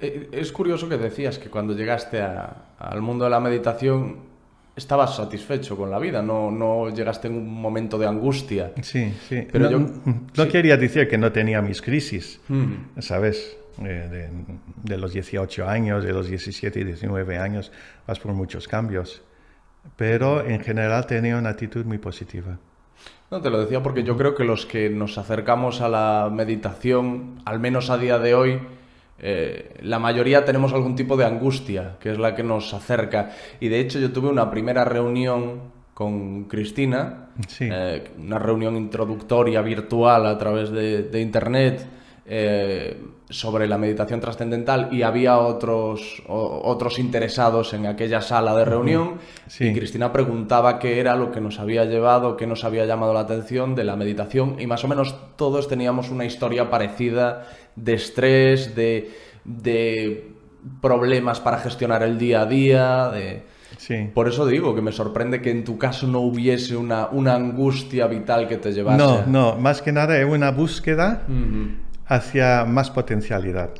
Eh, es curioso que decías que cuando llegaste al mundo de la meditación estabas satisfecho con la vida, no, llegaste en un momento de angustia. Sí, sí. Pero no, yo no quería decir que no tenía mis crisis, mm. ¿sabes? Eh, de, de, los 18 años, de los 17 y 19 años, vas por muchos cambios. Pero en general tenía una actitud muy positiva. No, te lo decía porque yo creo que los que nos acercamos a la meditación, al menos a día de hoy, eh, la mayoría tenemos algún tipo de angustia, que es la que nos acerca. Y de hecho yo tuve una primera reunión con Cristina, eh, una reunión introductoria virtual a través de Internet, eh, sobre la meditación trascendental y había otros, otros interesados en aquella sala de reunión. Y Cristina preguntaba qué era lo que nos había llevado, qué nos había llamado la atención de la meditación y más o menos todos teníamos una historia parecida de estrés, de, de problemas para gestionar el día a día, de... Por eso digo que me sorprende que en tu caso no hubiese una, una angustia vital que te llevase. No, no, más que nada es una búsqueda hacia más potencialidad.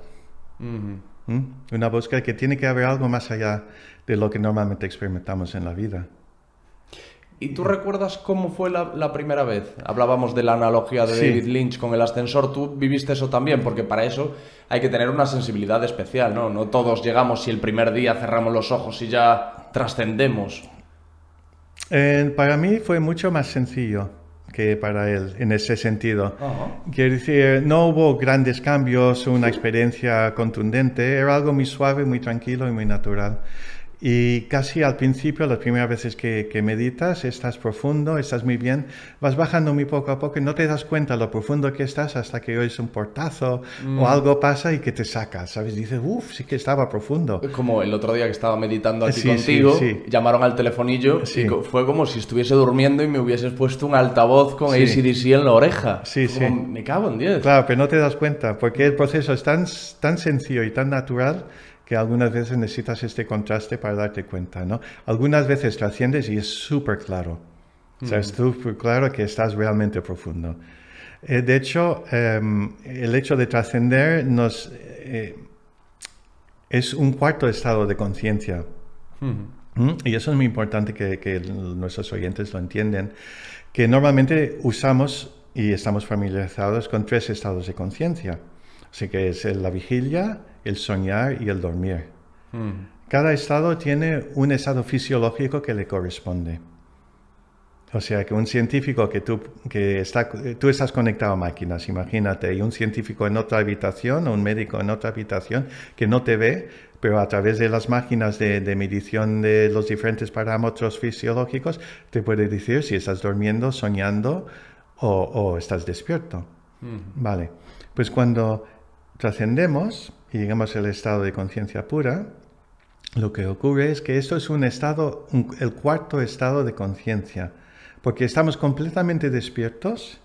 ¿Mm? Una búsqueda que tiene que haber algo más allá de lo que normalmente experimentamos en la vida. ¿Y tú recuerdas cómo fue la, primera vez? Hablábamos de la analogía de David Lynch con el ascensor, tú viviste eso también, porque para eso hay que tener una sensibilidad especial, ¿no? No todos llegamos y el primer día cerramos los ojos y ya trascendemos. Eh, para mí fue mucho más sencillo que para él en ese sentido. Quiero Quiere decir, no hubo grandes cambios, una experiencia contundente, era algo muy suave, muy tranquilo y muy natural. Y casi al principio, las primeras veces que, meditas, estás profundo, estás muy bien, vas bajando muy poco a poco y no te das cuenta lo profundo que estás hasta que oyes un portazo o mm. algo pasa y que te sacas, ¿sabes? Dices, uff, sí que estaba profundo. Como el otro día que estaba meditando aquí contigo, llamaron al telefonillo y fue como si estuviese durmiendo y me hubieses puesto un altavoz con ACDC en la oreja. Sí, sí. Me cago en 10. Claro, pero no te das cuenta porque el proceso es tan, tan sencillo y tan natural que algunas veces necesitas este contraste para darte cuenta, ¿no? Algunas veces trasciendes y es súper claro. O sea, es mm. súper claro que estás realmente profundo. Eh, de hecho, em, el hecho de trascender nos... Eh, es un cuarto estado de conciencia. Mm. Mm, y eso es muy importante que, que nuestros oyentes lo entiendan, que normalmente usamos y estamos familiarizados con tres estados de conciencia. Así que es la vigilia, el soñar y el dormir. Hmm. Cada estado tiene un estado fisiológico que le corresponde. O sea, que un científico que tú, que está, tú estás conectado a máquinas, imagínate, y un científico en otra habitación o un médico en otra habitación que no te ve, pero a través de las máquinas de, medición de los diferentes parámetros fisiológicos, te puede decir si estás durmiendo, soñando o, estás despierto. Hmm. Vale, pues cuando trascendemos, y llegamos al estado de conciencia pura, lo que ocurre es que esto es un estado, el cuarto estado de conciencia, porque estamos completamente despiertos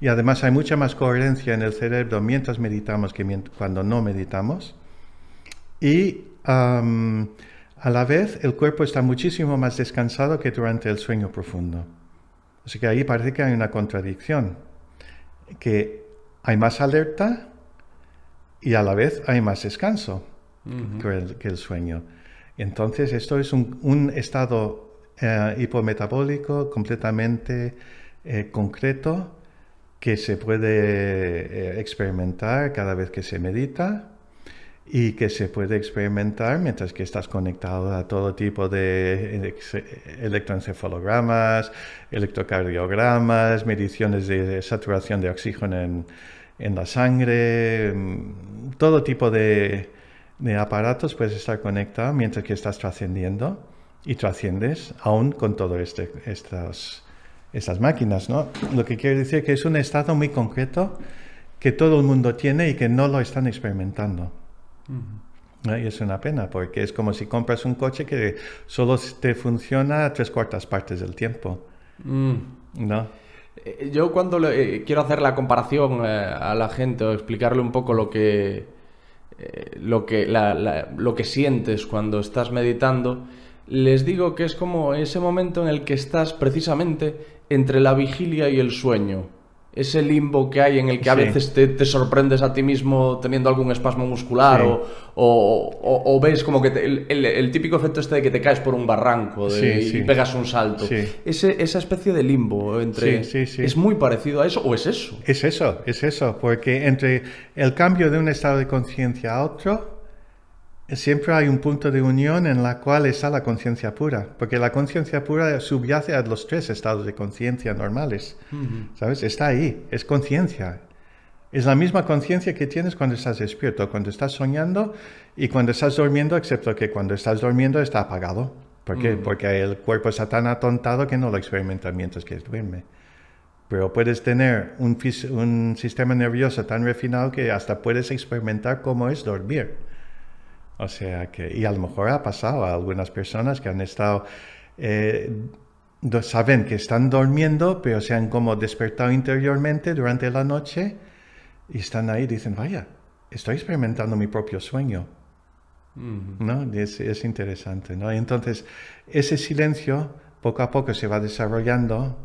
y además hay mucha más coherencia en el cerebro mientras meditamos que cuando no meditamos. Y a la vez el cuerpo está muchísimo más descansado que durante el sueño profundo. Así que ahí parece que hay una contradicción, que hay más alerta, y a la vez hay más descanso que, el, sueño. Entonces, esto es un, estado eh, hipometabólico completamente eh, concreto que se puede eh, experimentar cada vez que se medita y que se puede experimentar mientras que estás conectado a todo tipo de electroencefalogramas, electrocardiogramas, mediciones de saturación de oxígeno en, en la sangre, mm, todo tipo de, aparatos puedes estar conectado mientras que estás trascendiendo y trasciendes aún con todas este, estas, estas máquinas. ¿no? Lo que quiere decir que es un estado muy concreto que todo el mundo tiene y que no lo están experimentando. Y es una pena porque es como si compras un coche que solo te funciona tres cuartas partes del tiempo. Mm. ¿No? Eh, yo cuando eh, quiero hacer la comparación eh, a la gente o explicarle un poco lo que, lo, que, lo que sientes cuando estás meditando, les digo que es como ese momento en el que estás precisamente entre la vigilia y el sueño ese limbo que hay en el que a veces te, sorprendes a ti mismo teniendo algún espasmo muscular o, o, ves como que el, típico efecto este de que te caes por un barranco y pegas un salto. Ese, esa especie de limbo entre... ¿Es muy parecido a eso o es eso? Es eso, es eso, porque entre el cambio de un estado de conciencia a otro siempre hay un punto de unión en la cual está la conciencia pura, porque la conciencia pura subyace a los tres estados de conciencia normales, ¿sabes? Está ahí, es conciencia. Es la misma conciencia que tienes cuando estás despierto, cuando estás soñando y cuando estás durmiendo, excepto que cuando estás durmiendo está apagado, porque, porque el cuerpo está tan atontado que no lo experimenta mientras que duerme. Pero puedes tener un sistema nervioso tan refinado que hasta puedes experimentar cómo es dormir. O sea que, y a lo mejor ha pasado a algunas personas que han estado, eh, saben que están durmiendo, pero se han como despertado interiormente durante la noche y están ahí y dicen, vaya, estoy experimentando mi propio sueño. Mm-hmm. ¿No? Es, interesante, ¿no? entonces, ese silencio poco a poco se va desarrollando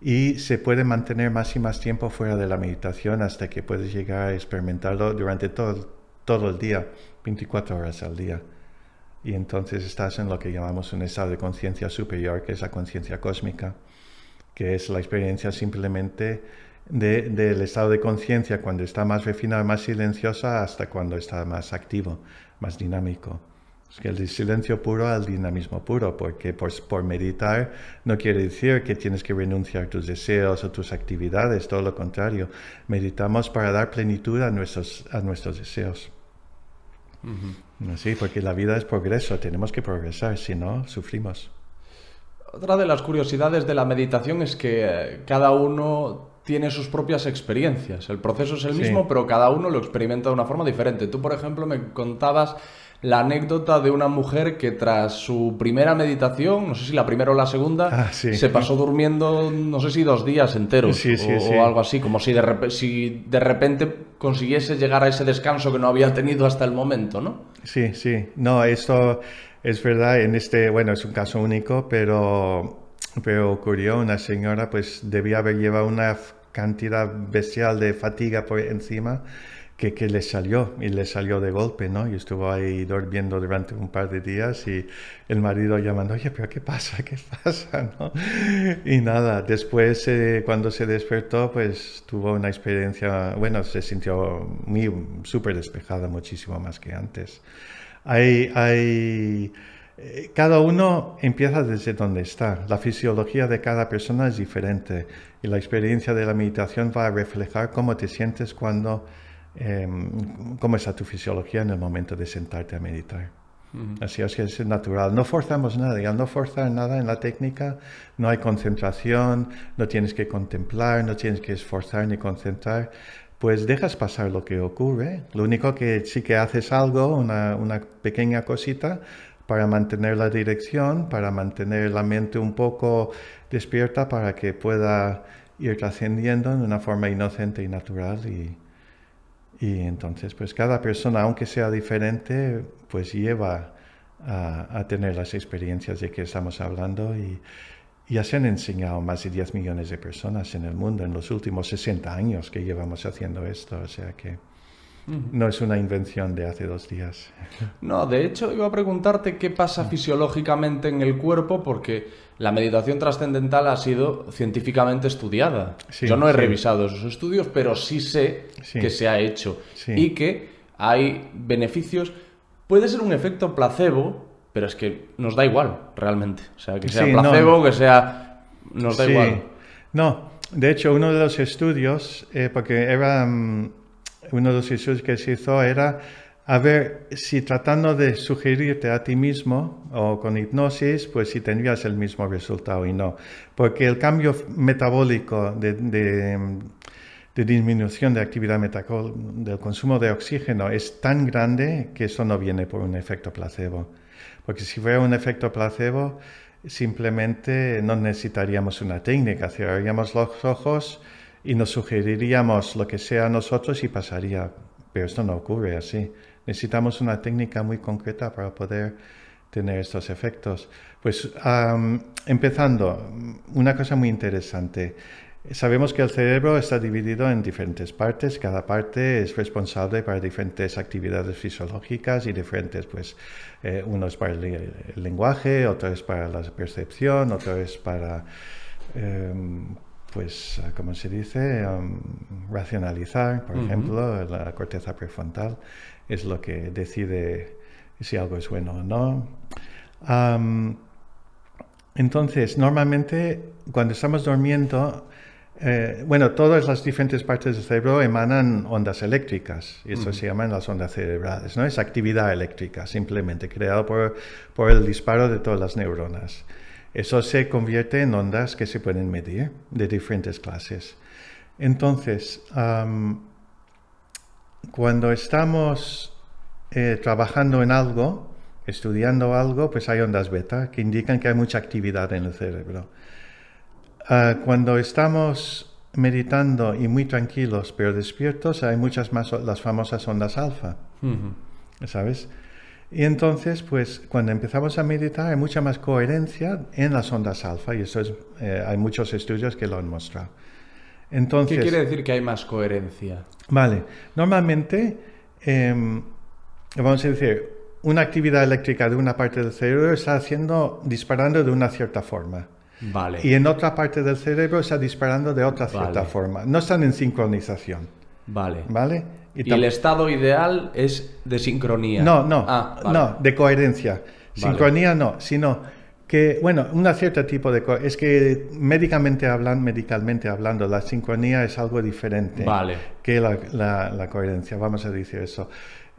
y se puede mantener más y más tiempo fuera de la meditación hasta que puedes llegar a experimentarlo durante todo, todo el día. 24 horas al día. Y entonces estás en lo que llamamos un estado de conciencia superior, que es la conciencia cósmica, que es la experiencia simplemente del estado de conciencia cuando está más refinada, más silenciosa, hasta cuando está más activo, más dinámico. Es que el silencio puro al dinamismo puro, porque por, por, meditar no quiere decir que tienes que renunciar a tus deseos o tus actividades, todo lo contrario. Meditamos para dar plenitud a nuestros, a nuestros deseos. Sí, porque la vida es progreso, tenemos que progresar, si no, sufrimos. Otra de las curiosidades de la meditación es que eh, cada uno tiene sus propias experiencias. El proceso es el mismo, pero cada uno lo experimenta de una forma diferente. Tú, por ejemplo, me contabas la anécdota de una mujer que tras su primera meditación, no sé si la primera o la segunda, ah, se pasó durmiendo, no sé si dos días enteros o, algo así, como si de, si de repente consiguiese llegar a ese descanso que no había tenido hasta el momento, ¿no? Sí, sí. No, esto es verdad. En este, bueno, es un caso único, pero pero ocurrió una señora pues debía haber llevado una cantidad bestial de fatiga por encima que, que le salió y le salió de golpe, ¿no? Y estuvo ahí durmiendo durante un par de días y el marido llamando, oye, pero ¿qué pasa? ¿Qué pasa? ¿No? Y nada, después eh, cuando se despertó, pues tuvo una experiencia, bueno, se sintió muy, súper despejada, muchísimo más que antes. Hay, hay eh, cada uno empieza desde donde está. La fisiología de cada persona es diferente y la experiencia de la meditación va a reflejar cómo te sientes cuando, em, cómo está tu fisiología en el momento de sentarte a meditar. Así es es natural. No forzamos nada. Y al no forzar nada en la técnica, no hay concentración, no tienes que contemplar, no tienes que esforzar ni concentrar. Pues dejas pasar lo que ocurre. Lo único que sí que haces algo, una pequeña cosita, para mantener la dirección, para mantener la mente un poco despierta para que pueda ir trascendiendo de una forma inocente y natural. Y, entonces, pues cada persona, aunque sea diferente, pues lleva a, a tener las experiencias de que estamos hablando y, ya se han enseñado más de 10 millones de personas en el mundo en los últimos 60 años que llevamos haciendo esto. O sea que no es una invención de hace dos días. No, de hecho iba a preguntarte qué pasa mm. fisiológicamente en el cuerpo porque la meditación trascendental ha sido científicamente estudiada. Yo no he revisado esos estudios, pero sí sé que se ha hecho y que hay beneficios. Puede ser un efecto placebo, pero es que nos da igual realmente. O sea, que sea placebo, que sea... Nos da igual. No, de hecho uno de los estudios, eh, porque era... Mm, uno de los estudios que se hizo era a ver si tratando de sugerirte a ti mismo o con hipnosis, pues si tendrías el mismo resultado y no. Porque el cambio metabólico de, de, de disminución de actividad metabólica, del consumo de oxígeno es tan grande que eso no viene por un efecto placebo. Porque si fuera un efecto placebo, simplemente no necesitaríamos una técnica, cerraríamos los ojos y nos sugeriríamos lo que sea a nosotros y pasaría. Pero esto no ocurre así. Necesitamos una técnica muy concreta para poder tener estos efectos. Pues empezando, una cosa muy interesante. Sabemos que el cerebro está dividido en diferentes partes, cada parte es responsable para diferentes actividades fisiológicas y diferentes, pues eh, uno es para el, lenguaje, otro es para la percepción, otro es para em, pues, eh, como se dice, em, racionalizar, por ejemplo, la corteza prefrontal es lo que decide si algo es bueno o no. entonces, normalmente cuando estamos durmiendo, eh, bueno, todas las diferentes partes del cerebro emanan ondas eléctricas, y eso se llaman las ondas cerebrales, ¿no? Es actividad eléctrica, simplemente, creada por, por, el disparo de todas las neuronas. Eso se convierte en ondas que se pueden medir de diferentes clases. Entonces, cuando estamos eh, trabajando en algo, estudiando algo, pues hay ondas beta que indican que hay mucha actividad en el cerebro. Ah, cuando estamos meditando y muy tranquilos pero despiertos, hay muchas más las famosas ondas alfa. ¿Sabes? Y entonces, pues cuando empezamos a meditar hay mucha más coherencia en las ondas alfa y eso es, eh, hay muchos estudios que lo han mostrado. Entonces, ¿Qué quiere decir que hay más coherencia? Vale, normalmente em, vamos a decir, una actividad eléctrica de una parte del cerebro está haciendo, disparando de una cierta forma. Vale. Y en otra parte del cerebro está disparando de otra cierta forma. No están en sincronización. Vale. ¿Vale? Y, el estado ideal es de sincronía. No, no, ah, no, de coherencia. Sincronía no, sino que, bueno, un cierto tipo de... Es que médicamente hablando, medicalmente hablando, la sincronía es algo diferente que la, coherencia, vamos a decir eso.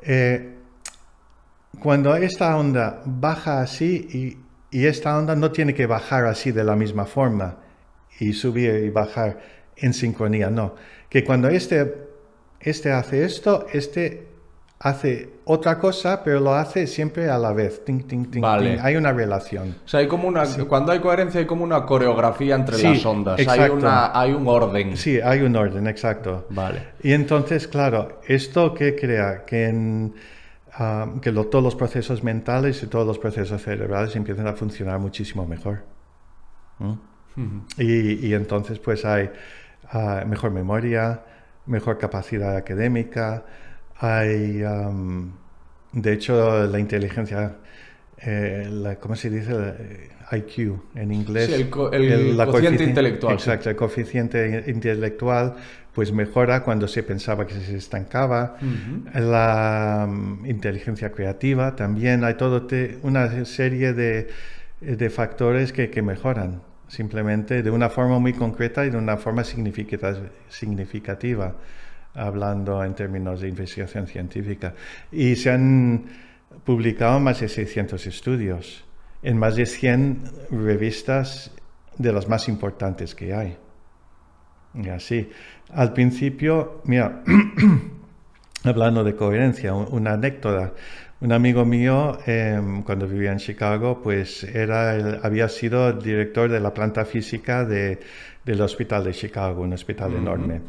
Eh, cuando esta onda baja así y, y esta onda no tiene que bajar así de la misma forma y subir y bajar en sincronía, no. Que cuando este este hace esto, este hace otra cosa, pero lo hace siempre a la vez. Ting, ting, ting, vale. Hay una relación. O sea, hay como una, cuando hay coherencia hay como una coreografía entre las ondas. Hay, un orden. Sí, hay un orden, exacto. Vale. Y entonces, claro, esto qué crea que en, ah, que todos los procesos mentales y todos los procesos cerebrales empiezan a funcionar muchísimo mejor. ¿Mm? y, entonces, pues hay ah, mejor memoria, mejor capacidad académica, hay, de hecho, la inteligencia, eh, ¿cómo se dice? Eh, IQ en inglés. el, coeficiente, intelectual. Exacto, el coeficiente intelectual pues mejora cuando se pensaba que se estancaba. La inteligencia creativa también, hay toda una serie de, de factores que, que mejoran simplemente de una forma muy concreta y de una forma significativa, hablando en términos de investigación científica. Y se han publicado más de 600 estudios en más de 100 revistas de las más importantes que hay. Y así, al principio, mira, hablando de coherencia, una anécdota. Un amigo mío, em, cuando vivía en Chicago, pues era había sido director de la planta física del hospital de Chicago, un hospital enorme.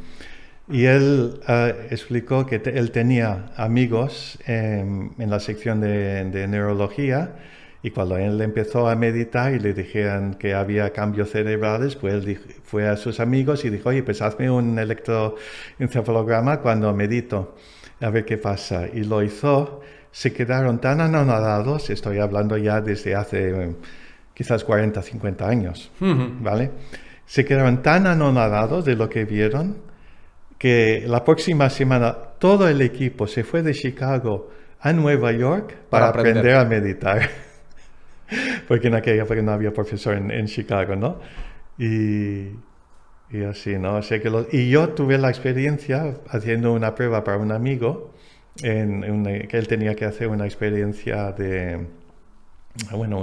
Y él ah, explicó que él tenía amigos em, en la sección de, neurología y cuando él empezó a meditar y le dijeron que había cambios cerebrales, pues él fue a sus amigos y dijo, oye, pues hazme un electroencefalograma cuando medito, a ver qué pasa. Y lo hizo se quedaron tan anonadados, estoy hablando ya desde hace em, quizás 40, 50 años, ¿vale? Se quedaron tan anonadados de lo que vieron que la próxima semana todo el equipo se fue de Chicago a Nueva York para, aprender. a meditar. Porque en aquella época no había profesor en, en Chicago, ¿no? Y, así, ¿no? y yo tuve la experiencia haciendo una prueba para un amigo que él tenía que hacer una experiencia de, bueno,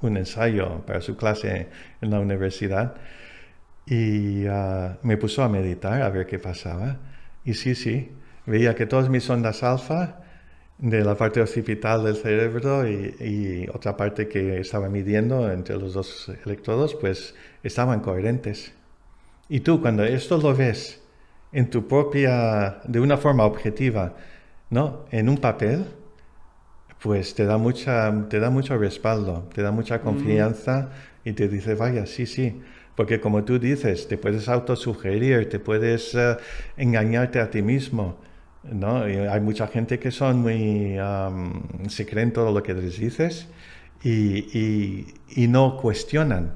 un ensayo para su clase en la universidad y ah, me puso a meditar a ver qué pasaba. Y sí, sí, veía que todas mis ondas alfa de la parte occipital del cerebro y, otra parte que estaba midiendo entre los dos electrodos, pues estaban coherentes. Y tú cuando esto lo ves en tu propia, de una forma objetiva, ¿no? En un papel, pues te da mucha, te da mucho respaldo, te da mucha mm. confianza y te dice, vaya, sí, sí. Porque como tú dices, te puedes autosugerir, te puedes eh, engañarte a ti mismo, ¿no? hay mucha gente que son muy, se creen todo lo que les dices y, y, y no cuestionan.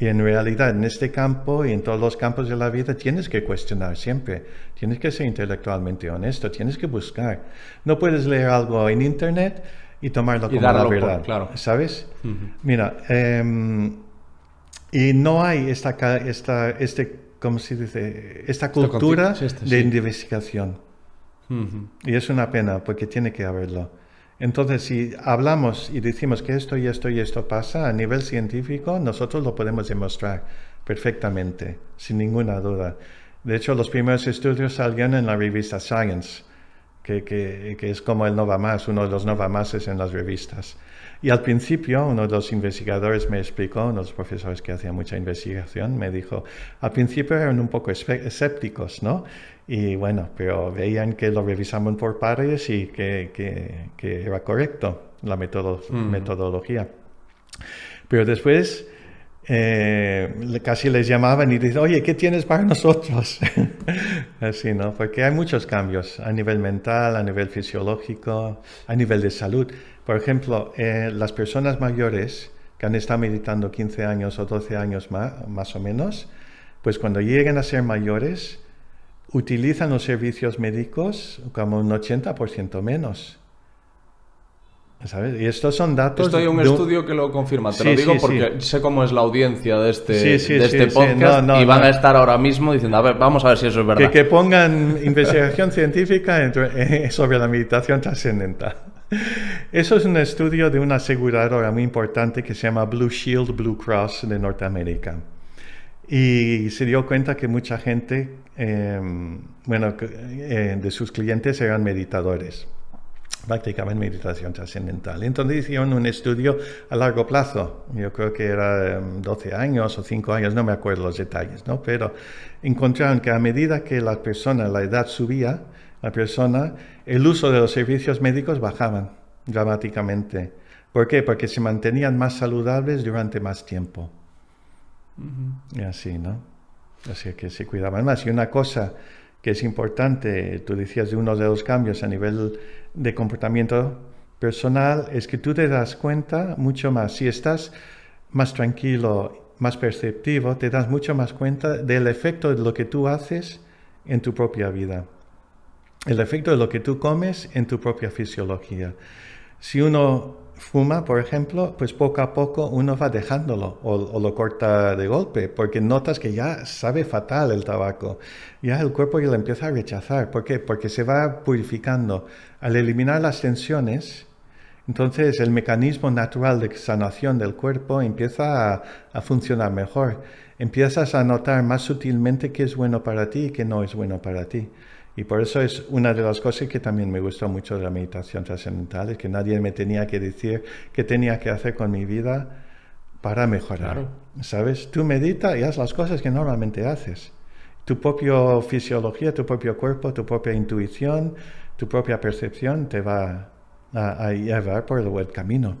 Y en realidad, en este campo y en todos los campos de la vida, tienes que cuestionar siempre, tienes que ser intelectualmente honesto, tienes que buscar. No puedes leer algo en Internet y tomarlo como la verdad, claro. ¿sabes? Mira, em, y no hay esta, esta, este, ¿cómo se dice? esta cultura de investigación. Y es una pena porque tiene que haberlo. Entonces, si hablamos y decimos que esto y esto y esto pasa a nivel científico, nosotros lo podemos demostrar perfectamente, sin ninguna duda. De hecho, los primeros estudios salieron en la revista Science que, es como el Nova Más, uno de los Nova Máses en las revistas. Y al principio, uno de los investigadores me explicó, uno de los profesores que hacía mucha investigación, me dijo, al principio eran un poco escépticos, ¿no? Y bueno, pero veían que lo revisaban por pares y que, que, era correcto la mm. metodología. Pero después eh, casi les llamaban y dicen, oye, ¿qué tienes para nosotros? Así, ¿no? Porque hay muchos cambios a nivel mental, a nivel fisiológico, a nivel de salud. Por ejemplo, eh, las personas mayores que han estado meditando 15 años o 12 años más, o menos, pues cuando llegan a ser mayores, utilizan los servicios médicos como un 80% menos. Y estos son datos. Esto hay un estudio que lo confirma, te lo digo porque sé cómo es la audiencia de este, de este podcast y van a estar ahora mismo diciendo, a ver, vamos a ver si eso es verdad. Que, pongan investigación científica eh, sobre la meditación trascendental. Eso es un estudio de una aseguradora muy importante que se llama Blue Shield Blue Cross de Norteamérica. Y se dio cuenta que mucha gente, em, bueno, eh, de sus clientes eran meditadores practicaban meditación trascendental. Entonces hicieron un estudio a largo plazo, yo creo que era 12 em, años o 5 años, no me acuerdo los detalles, ¿no? pero encontraron que a medida que la persona, la edad subía, la persona, el uso de los servicios médicos bajaban dramáticamente. ¿Por qué? Porque se mantenían más saludables durante más tiempo. Y así, ¿no? Así que se cuidaban más. Y una cosa que es importante, tú decías de uno de los cambios a nivel de comportamiento personal, es que tú te das cuenta mucho más. Si estás más tranquilo, más perceptivo, te das mucho más cuenta del efecto de lo que tú haces en tu propia vida, el efecto de lo que tú comes en tu propia fisiología. Si uno fuma, por ejemplo, pues poco a poco uno va dejándolo o, lo corta de golpe, porque notas que ya sabe fatal el tabaco, ya el cuerpo ya lo empieza a rechazar. ¿Por qué? Porque se va purificando. Al eliminar las tensiones, entonces el mecanismo natural de sanación del cuerpo empieza a, a funcionar mejor. Empiezas a notar más sutilmente qué es bueno para ti y qué no es bueno para ti. Y por eso es una de las cosas que también me gustó mucho de la meditación trascendental, es que nadie me tenía que decir qué tenía que hacer con mi vida para mejorar. ¿Sabes? Tú meditas y haz las cosas que normalmente haces. Tu propia fisiología, tu propio cuerpo, tu propia intuición, tu propia percepción te va a, a llevar por el buen camino.